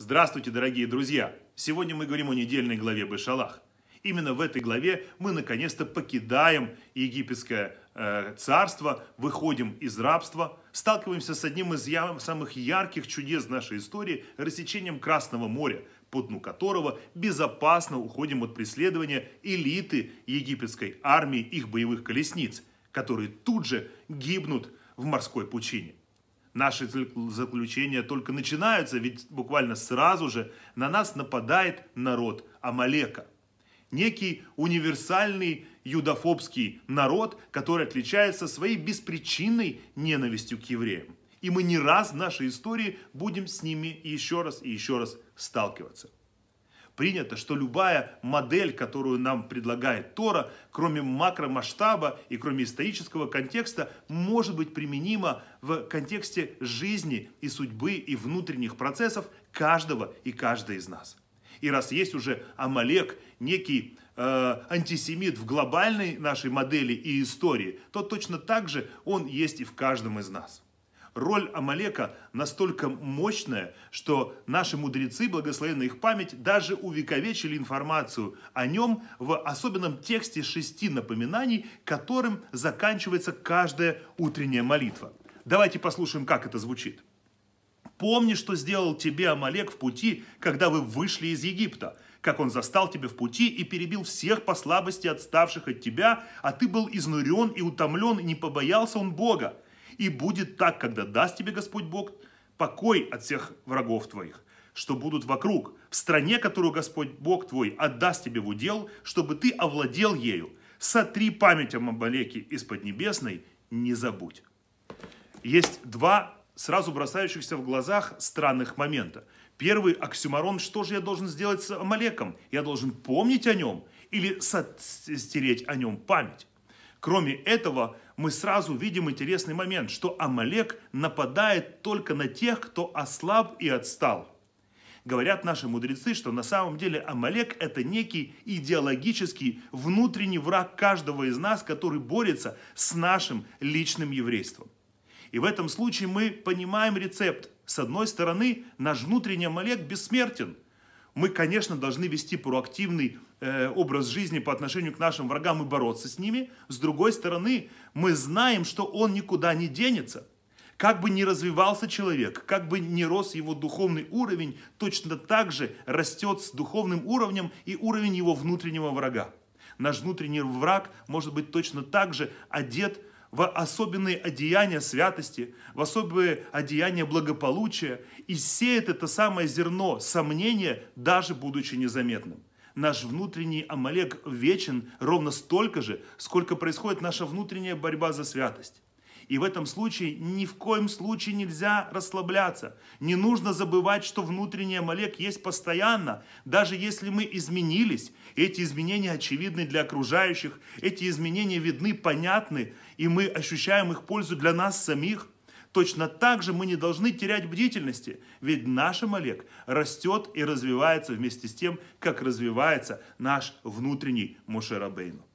Здравствуйте, дорогие друзья! Сегодня мы говорим о недельной главе Бешалах. Именно в этой главе мы наконец-то покидаем египетское э, царство, выходим из рабства, сталкиваемся с одним из я- самых ярких чудес нашей истории – рассечением Красного моря, по дну которого безопасно уходим от преследования элиты египетской армии их боевых колесниц, которые тут же гибнут в морской пучине. Наши заключения только начинаются, ведь буквально сразу же на нас нападает народ Амалека. Некий универсальный юдофобский народ, который отличается своей беспричинной ненавистью к евреям. И мы не раз в нашей истории будем с ними еще раз и еще раз сталкиваться принято, что любая модель, которую нам предлагает Тора, кроме макромасштаба и кроме исторического контекста, может быть применима в контексте жизни и судьбы и внутренних процессов каждого и каждой из нас. И раз есть уже Амалек, некий э, антисемит в глобальной нашей модели и истории, то точно так же он есть и в каждом из нас роль Амалека настолько мощная, что наши мудрецы, благословенная их память, даже увековечили информацию о нем в особенном тексте шести напоминаний, которым заканчивается каждая утренняя молитва. Давайте послушаем, как это звучит. «Помни, что сделал тебе Амалек в пути, когда вы вышли из Египта, как он застал тебя в пути и перебил всех по слабости отставших от тебя, а ты был изнурен и утомлен, не побоялся он Бога. И будет так, когда даст тебе Господь Бог покой от всех врагов твоих, что будут вокруг, в стране, которую Господь Бог твой отдаст тебе в удел, чтобы ты овладел ею. Сотри память о Мамбалеке из Поднебесной, не забудь. Есть два сразу бросающихся в глазах странных момента. Первый оксюмарон, что же я должен сделать с Амалеком? Я должен помнить о нем или стереть о нем память? Кроме этого, мы сразу видим интересный момент, что Амалек нападает только на тех, кто ослаб и отстал. Говорят наши мудрецы, что на самом деле Амалек – это некий идеологический внутренний враг каждого из нас, который борется с нашим личным еврейством. И в этом случае мы понимаем рецепт. С одной стороны, наш внутренний Амалек бессмертен – мы, конечно, должны вести проактивный э, образ жизни по отношению к нашим врагам и бороться с ними. С другой стороны, мы знаем, что он никуда не денется. Как бы ни развивался человек, как бы ни рос его духовный уровень, точно так же растет с духовным уровнем и уровень его внутреннего врага. Наш внутренний враг может быть точно так же одет в особенные одеяния святости, в особые одеяния благополучия и сеет это самое зерно сомнения, даже будучи незаметным. Наш внутренний Амалек вечен ровно столько же, сколько происходит наша внутренняя борьба за святость. И в этом случае ни в коем случае нельзя расслабляться. Не нужно забывать, что внутренний Амалек есть постоянно. Даже если мы изменились, эти изменения очевидны для окружающих, эти изменения видны, понятны, и мы ощущаем их пользу для нас самих – Точно так же мы не должны терять бдительности, ведь наш Амалек растет и развивается вместе с тем, как развивается наш внутренний Мушерабейну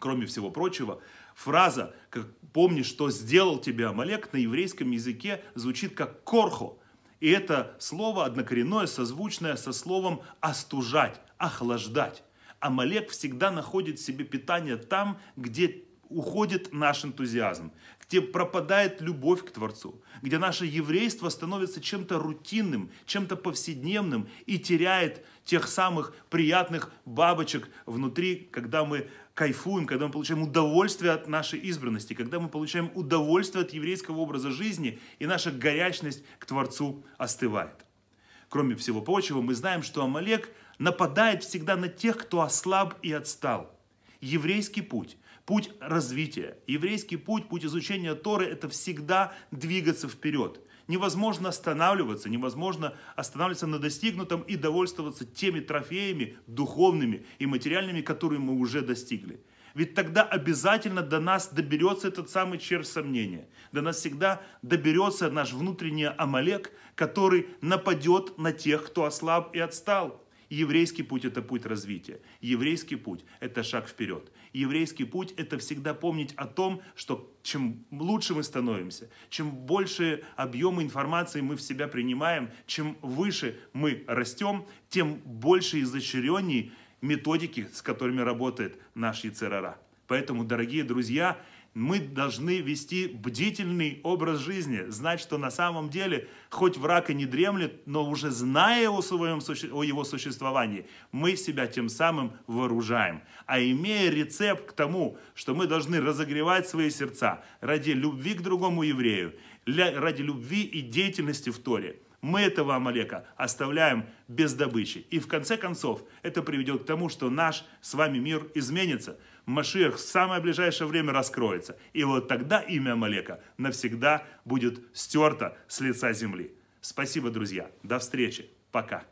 кроме всего прочего, фраза как «помни, что сделал тебя Амалек» на еврейском языке звучит как «корхо». И это слово однокоренное, созвучное со словом «остужать», «охлаждать». Амалек всегда находит себе питание там, где уходит наш энтузиазм, где пропадает любовь к Творцу, где наше еврейство становится чем-то рутинным, чем-то повседневным и теряет тех самых приятных бабочек внутри, когда мы кайфуем, когда мы получаем удовольствие от нашей избранности, когда мы получаем удовольствие от еврейского образа жизни, и наша горячность к Творцу остывает. Кроме всего прочего, мы знаем, что Амалек нападает всегда на тех, кто ослаб и отстал – еврейский путь, путь развития, еврейский путь, путь изучения Торы – это всегда двигаться вперед. Невозможно останавливаться, невозможно останавливаться на достигнутом и довольствоваться теми трофеями духовными и материальными, которые мы уже достигли. Ведь тогда обязательно до нас доберется этот самый червь сомнения. До нас всегда доберется наш внутренний амалек, который нападет на тех, кто ослаб и отстал. Еврейский путь – это путь развития. Еврейский путь – это шаг вперед. Еврейский путь – это всегда помнить о том, что чем лучше мы становимся, чем больше объемы информации мы в себя принимаем, чем выше мы растем, тем больше и изощренней методики, с которыми работает наш Яцерара. Поэтому, дорогие друзья, мы должны вести бдительный образ жизни, знать, что на самом деле, хоть враг и не дремлет, но уже зная о, своем, о его существовании, мы себя тем самым вооружаем. А имея рецепт к тому, что мы должны разогревать свои сердца ради любви к другому еврею, ради любви и деятельности в Торе, мы этого Амалека оставляем без добычи. И в конце концов, это приведет к тому, что наш с вами мир изменится – Машиах в самое ближайшее время раскроется. И вот тогда имя Амалека навсегда будет стерто с лица земли. Спасибо, друзья. До встречи. Пока.